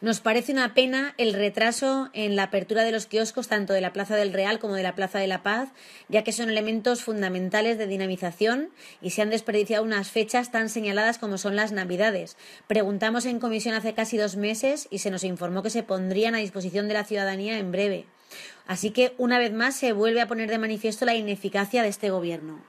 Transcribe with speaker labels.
Speaker 1: Nos parece una pena el retraso en la apertura de los kioscos tanto de la Plaza del Real como de la Plaza de la Paz, ya que son elementos fundamentales de dinamización y se han desperdiciado unas fechas tan señaladas como son las Navidades. Preguntamos en comisión hace casi dos meses y se nos informó que se pondrían a disposición de la ciudadanía en breve. Así que, una vez más, se vuelve a poner de manifiesto la ineficacia de este Gobierno.